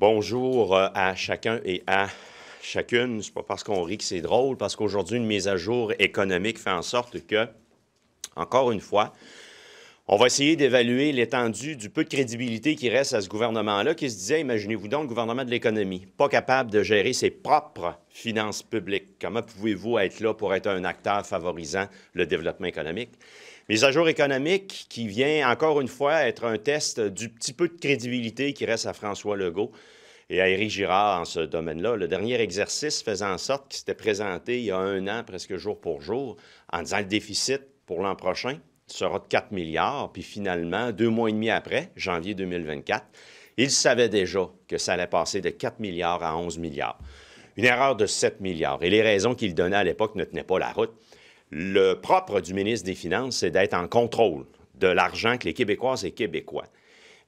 Bonjour euh, à chacun et à chacune. C'est pas parce qu'on rit que c'est drôle, parce qu'aujourd'hui, une mise à jour économique fait en sorte que, encore une fois, on va essayer d'évaluer l'étendue du peu de crédibilité qui reste à ce gouvernement-là qui se disait, imaginez-vous donc, le gouvernement de l'économie, pas capable de gérer ses propres finances publiques. Comment pouvez-vous être là pour être un acteur favorisant le développement économique? Mise à jour économique qui vient encore une fois être un test du petit peu de crédibilité qui reste à François Legault et à Éric Girard en ce domaine-là. Le dernier exercice faisant en sorte qu'il s'était présenté il y a un an, presque jour pour jour, en disant le déficit pour l'an prochain, sera de 4 milliards. Puis finalement, deux mois et demi après, janvier 2024, il savait déjà que ça allait passer de 4 milliards à 11 milliards. Une erreur de 7 milliards. Et les raisons qu'il donnait à l'époque ne tenaient pas la route. Le propre du ministre des Finances, c'est d'être en contrôle de l'argent que les Québécoises et Québécois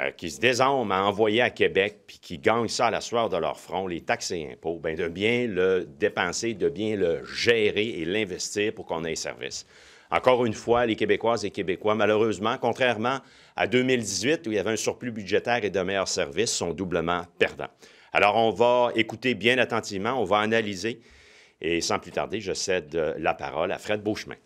euh, qui se désarment à envoyer à Québec puis qui gagnent ça à la soirée de leur front, les taxes et impôts, bien de bien le dépenser, de bien le gérer et l'investir pour qu'on ait service. Encore une fois, les Québécoises et Québécois, malheureusement, contrairement à 2018 où il y avait un surplus budgétaire et de meilleurs services, sont doublement perdants. Alors, on va écouter bien attentivement, on va analyser. Et sans plus tarder, je cède euh, la parole à Fred Beauchemin.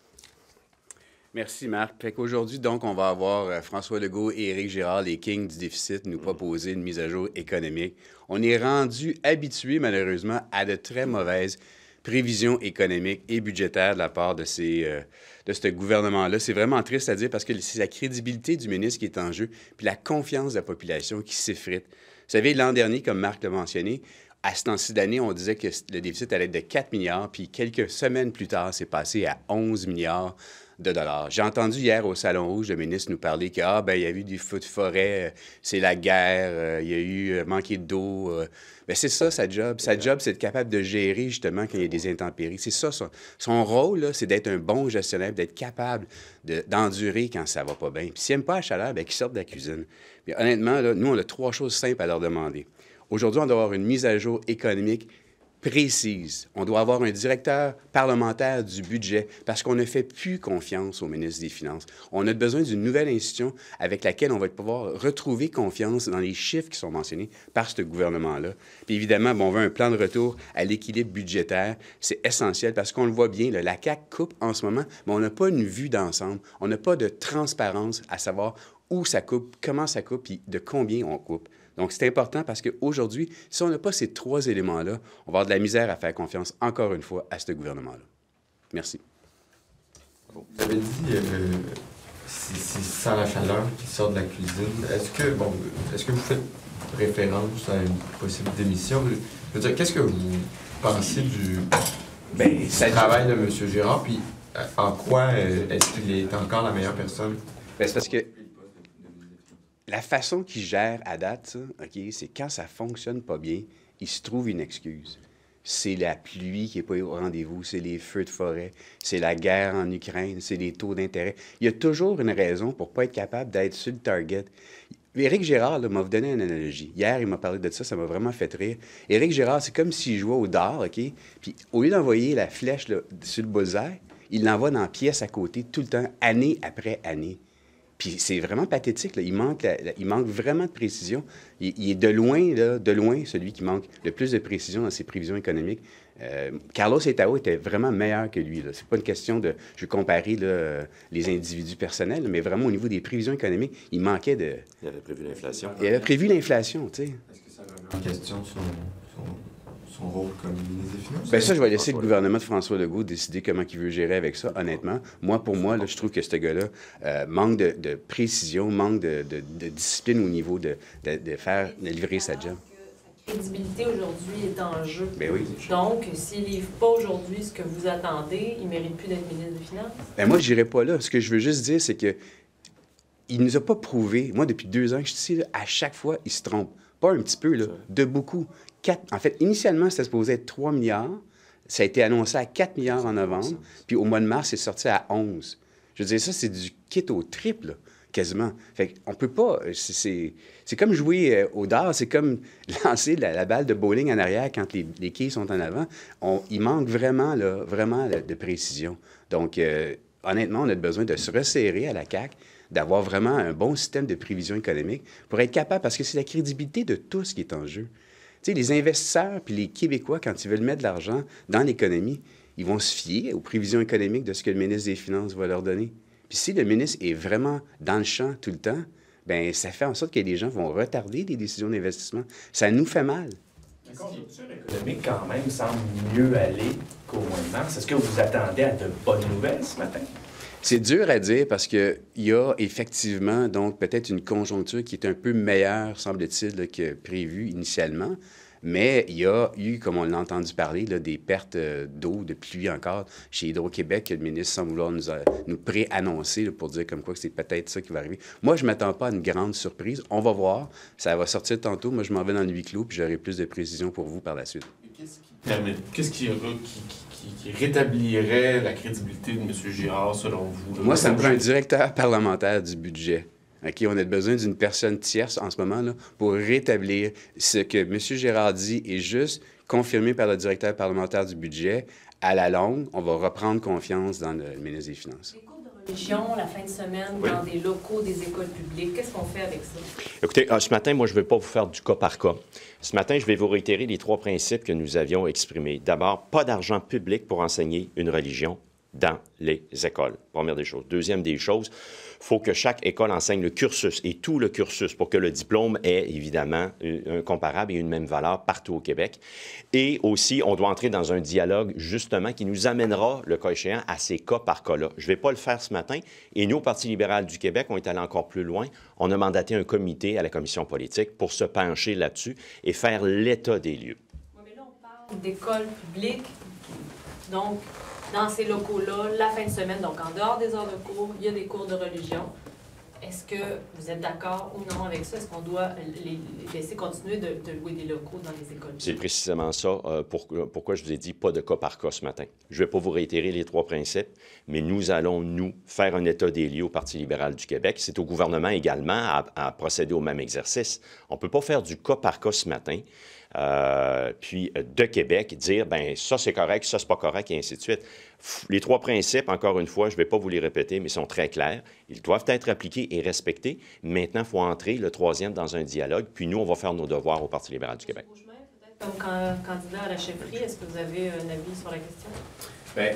Merci, Marc. Aujourd'hui, donc, on va avoir euh, François Legault et Éric Girard, les kings du déficit, nous mm-hmm. proposer une mise à jour économique. On est rendu habitué, malheureusement, à de très mauvaises révision économiques et budgétaire de la part de, ces, euh, de ce gouvernement-là. C'est vraiment triste à dire parce que c'est la crédibilité du ministre qui est en jeu, puis la confiance de la population qui s'effrite. Vous savez, l'an dernier, comme Marc l'a mentionné, à ce temps-ci d'année, on disait que le déficit allait être de 4 milliards, puis quelques semaines plus tard, c'est passé à 11 milliards de dollars. J'ai entendu hier au Salon Rouge le ministre nous parler qu'il ah, ben, y a eu du feu de forêt, euh, c'est la guerre, euh, il y a eu euh, manqué d'eau. mais ben, c'est ça, sa job. Sa job, c'est d'être capable de gérer justement quand il y a des intempéries. C'est ça, son, rôle, c'est d'être un bon gestionnaire, d'être capable d'endurer quand ça va pas bien. Puis s'il n'aime pas la chaleur, bien, sortent de la cuisine. Puis, honnêtement, nous, on a trois choses simples à leur demander. Aujourd'hui, on doit avoir une mise à jour économique précise. On doit avoir un directeur parlementaire du budget parce qu'on ne fait plus confiance au ministre des Finances. On a besoin d'une nouvelle institution avec laquelle on va pouvoir retrouver confiance dans les chiffres qui sont mentionnés par ce gouvernement-là. Puis évidemment, bon, on veut un plan de retour à l'équilibre budgétaire. C'est essentiel parce qu'on le voit bien, Le la coupe en ce moment, mais on n'a pas une vue d'ensemble. On n'a pas de transparence à savoir où ça coupe, comment ça coupe, et de combien on coupe. Donc, c'est important parce qu'aujourd'hui, si on n'a pas ces trois éléments-là, on va avoir de la misère à faire confiance, encore une fois, à ce gouvernement-là. Merci. Vous avez dit euh, c'est sans la chaleur qui sort de la cuisine. Est-ce que, bon, est-ce que vous faites référence à une possible démission? dire, qu'est-ce que vous pensez du, ben, travail de M. Girard Puis euh, en quoi euh, est-ce qu'il est encore la meilleure personne? Ben, c'est parce que la façon qu'il gère à date, c'est quand ça fonctionne pas bien, il se trouve une excuse. C'est la pluie qui n'est pas au rendez-vous, c'est les feux de forêt, c'est la guerre en Ukraine, c'est les taux d'intérêt. Il y a toujours une raison pour ne pas être capable d'être sur le target. Éric Gérard m'a donné une analogie. Hier, il m'a parlé de ça, ça m'a vraiment fait rire. Éric Gérard, c'est comme s'il jouait au dard, OK? Puis au lieu d'envoyer la flèche sur le bullseye, il l'envoie dans la pièce à côté tout le temps, année après année. Puis c'est vraiment pathétique. Là. Il, manque il manque vraiment de précision. Il, est de loin, là, de loin, celui qui manque le plus de précision dans ses prévisions économiques. Euh, Carlos Etao était vraiment meilleur que lui. Ce n'est pas une question de je vais comparer les individus personnels, mais vraiment au niveau des prévisions économiques, il manquait de. Il avait prévu l'inflation. Il avait prévu l'inflation, tu sais. Est-ce que ça va en question rôle comme ministre des Finances? Ben ça, je vais laisser ah, le gouvernement de François Legault décider comment il veut gérer avec ça, honnêtement. Moi, pour moi, là, je trouve que ce gars-là euh, manque de, de, précision, manque de, de, discipline au niveau de, faire, de livrer sa job. sa crédibilité aujourd'hui est en jeu. Ben oui. Donc, s'il livre pas aujourd'hui ce que vous attendez, il mérite plus d'être ministre des Finances. ben moi, j'irai pas là. Ce que je veux juste dire, c'est que il nous a pas prouvé. Moi, depuis deux ans que je suis ici, à chaque fois, il se trompe. Pas un petit peu, là, de beaucoup. En fait, initialement, ça se posait 3 milliards. Ça a été annoncé à 4 milliards en novembre. Puis au mois de mars, c'est sorti à 11. Je veux dire, ça, c'est du kit au triple, quasiment. Fait qu'on peut pas. Euh, c'est comme jouer euh, au dard, c'est comme lancer la, balle de bowling en arrière quand les, les quilles sont en avant. On, il manque vraiment, là, vraiment de précision. Donc, euh, honnêtement, on a besoin de se resserrer à la CAQ d'avoir vraiment un bon système de prévision économique pour être capable, parce que c'est la crédibilité de tout ce qui est en jeu. Tu sais, les investisseurs puis les Québécois, quand ils veulent mettre de l'argent dans l'économie, ils vont se fier aux prévisions économiques de ce que le ministre des Finances va leur donner. Puis si le ministre est vraiment dans le champ tout le temps, ben ça fait en sorte que les gens vont retarder des décisions d'investissement. Ça nous fait mal. La conjoncture économique, quand même, semble mieux aller qu'au mois de mars. Est-ce que vous attendez à de bonnes nouvelles ce matin? C'est dur à dire parce qu'il y a effectivement donc peut-être une conjoncture qui est un peu meilleure, semble-t-il, que prévu initialement. Mais il y a eu, comme on l'a entendu parler, des pertes euh, d'eau, de pluie encore chez Hydro-Québec, que le ministre, sans vouloir nous, a, euh, nous pour dire comme quoi que c'est peut-être ça qui va arriver. Moi, je ne m'attends pas à une grande surprise. On va voir. Ça va sortir tantôt. Moi, je m'en vais dans le huis clos, puis j'aurai plus de précisions pour vous par la suite. Qu'est-ce qui, permet... Qu'est-ce qui, qui, qui, rétablirait la crédibilité de M. Girard, selon vous? Moi, ça me prend un directeur parlementaire du budget. on a besoin d'une personne tierce en ce moment là, pour rétablir ce que M. Gérard dit et juste confirmé par le directeur parlementaire du budget. À la longue, on va reprendre confiance dans le ministre des Finances la fin de semaine, dans des locaux des écoles publiques. Qu'est-ce qu'on fait avec ça? Écoutez, ah, ce matin, moi, je ne vais pas vous faire du cas par cas. Ce matin, je vais vous réitérer les trois principes que nous avions exprimés. D'abord, pas d'argent public pour enseigner une religion dans les écoles. Première des choses. Deuxième des choses, il faut que chaque école enseigne le cursus et tout le cursus pour que le diplôme ait évidemment un comparable et une même valeur partout au Québec. Et aussi, on doit entrer dans un dialogue justement qui nous amènera, le cas échéant, à ces cas par cas-là. Je ne vais pas le faire ce matin et nous, au Parti libéral du Québec, on est allé encore plus loin. On a mandaté un comité à la commission politique pour se pencher là-dessus et faire l'état des lieux. mais là, on parle d'école publique. donc dans ces locaux-là la fin de semaine, donc en dehors des heures de cours, il y a des cours de religion. Est-ce que vous êtes d'accord ou non avec ça? Est-ce qu'on doit les laisser continuer de, louer des locaux dans les écoles? C'est précisément ça euh, pour, euh, pourquoi je vous ai dit pas de cas par cas ce matin. Je ne vais pas vous réitérer les trois principes, mais nous allons, nous, faire un état des lieux au Parti libéral du Québec. C'est au gouvernement également à, à procéder au même exercice. On ne peut pas faire du cas par cas ce matin. Euh, puis euh, de Québec, dire, ben ça c'est correct, ça c'est pas correct, et ainsi de suite. Les trois principes, encore une fois, je ne vais pas vous les répéter, mais sont très clairs. Ils doivent être appliqués et respectés. Maintenant, il faut entrer le troisième dans un dialogue, puis nous, on va faire nos devoirs au Parti libéral du Québec. Comme candidat à la chefferie, est-ce que vous avez un avis sur la question? Bien,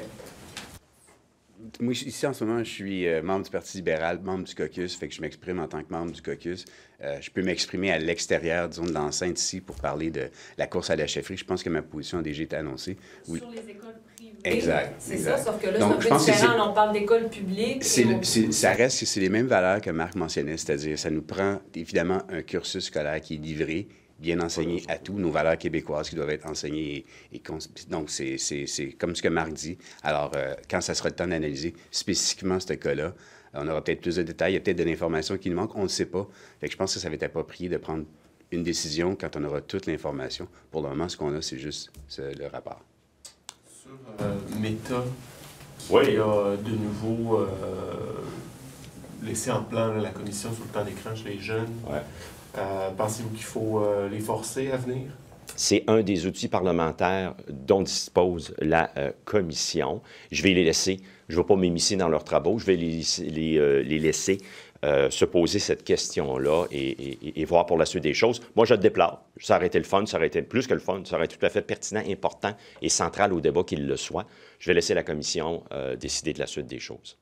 moi, ici, en ce moment, je suis euh, membre du Parti libéral, membre du caucus, fait que je m'exprime en tant que membre du caucus. Euh, je peux m'exprimer à l'extérieur, disons, de l'enceinte ici pour parler de la course à la chefferie. Je pense que ma position a déjà été annoncée. Oui. Sur les écoles privées. Exact. C'est ça, sauf que là, c'est un peu différent. On parle d'école publique. ça reste c'est les mêmes valeurs que Marc mentionnait, c'est-à-dire ça nous prend évidemment un cursus scolaire qui est livré, bien enseigner à tous, nos valeurs québécoises qui doivent être enseignées. Et, donc, c'est comme ce que Marc dit. Alors, euh, quand ça sera le temps d'analyser spécifiquement ce cas-là, euh, on aura peut-être plus de détails, il y a peut-être de l'information qui nous manque, on ne sait pas. Fait que je pense que ça va être approprié de prendre une décision quand on aura toute l'information. Pour le moment, ce qu'on a, c'est juste le rapport. Sur euh, Meta, il y a de nouveau laisser en plan la commission sur le temps d'écran chez les jeunes? Euh, pensez-vous qu'il faut euh, les forcer à venir? C'est un des outils parlementaires dont dispose la euh, commission. Je vais les laisser, je ne vais pas m'émisser dans leurs travaux, je vais les, laisser se poser cette question-là et, et, voir pour la suite des choses. Moi, je le déplore. Ça aurait été le fun, ça aurait été plus que le fun, ça aurait été tout à fait pertinent, important et central au débat qu'il le soit. Je vais laisser la commission décider de la suite des choses.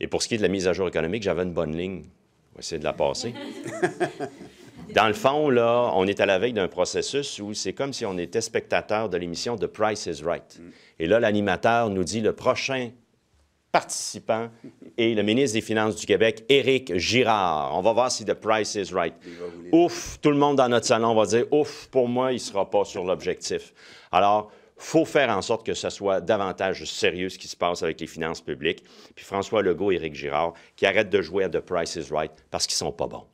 Et pour ce qui est de la mise à jour économique, j'avais une bonne ligne. On va essayer de la passer. Dans le fond, là, on est à la veille d'un processus où c'est comme si on était spectateur de l'émission de Price is Right. Mm. Et là, l'animateur nous dit le prochain participant est le ministre des Finances du Québec, Éric Girard. On va voir si The Price is Right. Ouf, tout le monde dans notre salon va dire, ouf, pour moi, il ne sera pas sur l'objectif. Alors, faut faire en sorte que ce soit davantage sérieux ce qui se passe avec les finances publiques. Puis François Legault et Éric Girard qui arrêtent de jouer à The Price is Right parce qu'ils sont pas bons.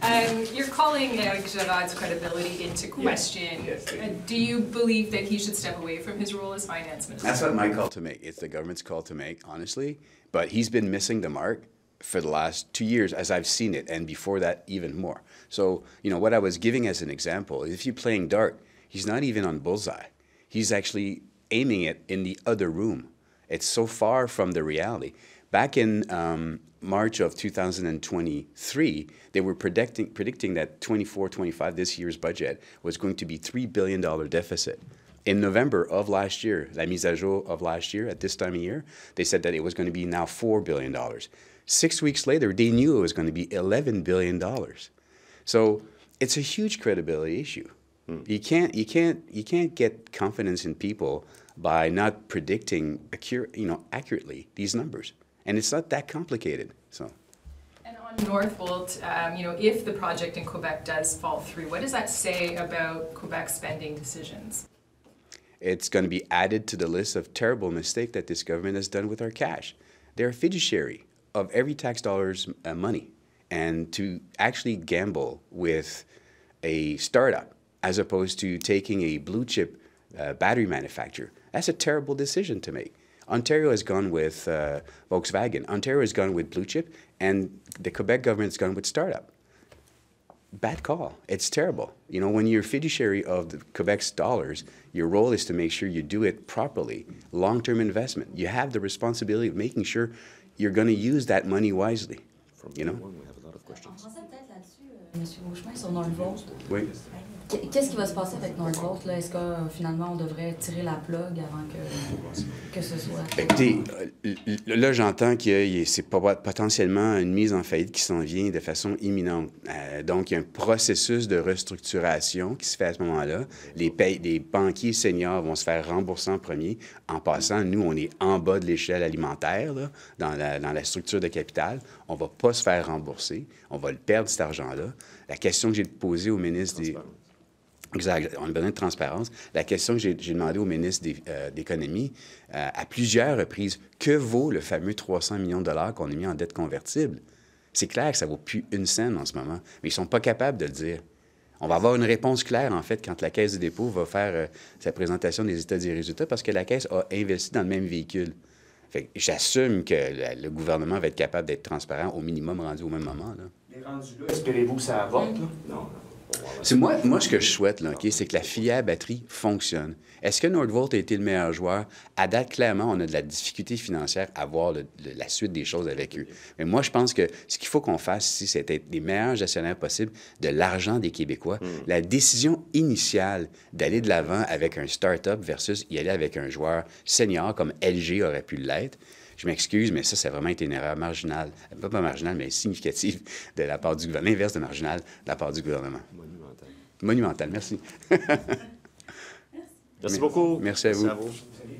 Um, you're calling Eric Girard's credibility into question. Yes. Yes, do you believe that he should step away from his role as finance minister? That's not my call to appel It's the government's call to make, honestly. But he's been missing the mark. for the last two years as I've seen it, and before that, even more. So, you know, what I was giving as an example, if you're playing dart, he's not even on bullseye. He's actually aiming it in the other room. It's so far from the reality. Back in um, March of 2023, they were predicting, predicting that 24, 25, this year's budget was going to be $3 billion deficit. In November of last year, la mise à jour of last year, at this time of year, they said that it was going to be now $4 billion. Six weeks later, they knew it was going to be $11 billion. So it's a huge credibility issue. Hmm. You, can't, you, can't, you can't get confidence in people by not predicting accurate, you know, accurately these numbers. And it's not that complicated. So. And on Northvolt, um, you know, if the project in Quebec does fall through, what does that say about Quebec spending decisions? It's going to be added to the list of terrible mistakes that this government has done with our cash. They're a fiduciary of every tax dollar's uh, money and to actually gamble with a startup as opposed to taking a blue chip uh, battery manufacturer. That's a terrible decision to make. Ontario has gone with uh, Volkswagen. Ontario has gone with blue chip, and the Quebec government's gone with startup. Bad call. It's terrible. You know, when you're fiduciary of the Quebec's dollars, your role is to make sure you do it properly. Long-term investment. You have the responsibility of making sure you're going to use that money wisely. From you know? Euh, monsieur Gauchemin, ils sont dans le vent. Oui. Qu'est-ce qui va se passer avec nos Est-ce que euh, finalement on devrait tirer la plug avant que, ce soit? Ben, écoutez, euh, là j'entends que c'est potentiellement une mise en faillite qui s'en vient de façon imminente. Euh, donc il y a un processus de restructuration qui se fait à ce moment-là. Les, banquiers seniors vont se faire rembourser en premier. En passant, nous, on est en bas de l'échelle alimentaire dans, la, dans la structure de capital. On ne va pas se faire rembourser. On va le perdre, cet argent-là. La question que j'ai posée au ministre des... Exact. On a besoin de transparence. La question que j'ai demandé au ministre euh, d'Économie euh, à plusieurs reprises, que vaut le fameux 300 millions de dollars qu'on a mis en dette convertible? C'est clair que ça vaut plus une scène en ce moment, mais ils ne sont pas capables de le dire. On va avoir une réponse claire, en fait, quand la Caisse des dépôts va faire euh, sa présentation des états des résultats, parce que la Caisse a investi dans le même véhicule. j'assume que le gouvernement va être capable d'être transparent au minimum rendu au même moment. Là. Les rendus là, espérez-vous que ça avance? Non. Moi, moi, ce que je souhaite, là, c'est que la filière batterie fonctionne. Est-ce que Nordvolt a été le meilleur joueur? À date, clairement, on a de la difficulté financière à voir la suite des choses avec eux. Mais moi, je pense que ce qu'il faut qu'on fasse ici, c'est être les meilleurs gestionnaires possibles de l'argent des Québécois. Mm. La décision initiale d'aller de l'avant avec un start-up versus y aller avec un joueur senior comme LG aurait pu l'être, je m'excuse, mais ça, ça a vraiment été une erreur marginale, pas marginale, mais significative de la part du gouvernement, l'inverse de marginale de la part du gouvernement. Monumental. Monumental, merci. merci. merci. beaucoup. Merci à vous. Merci à vous.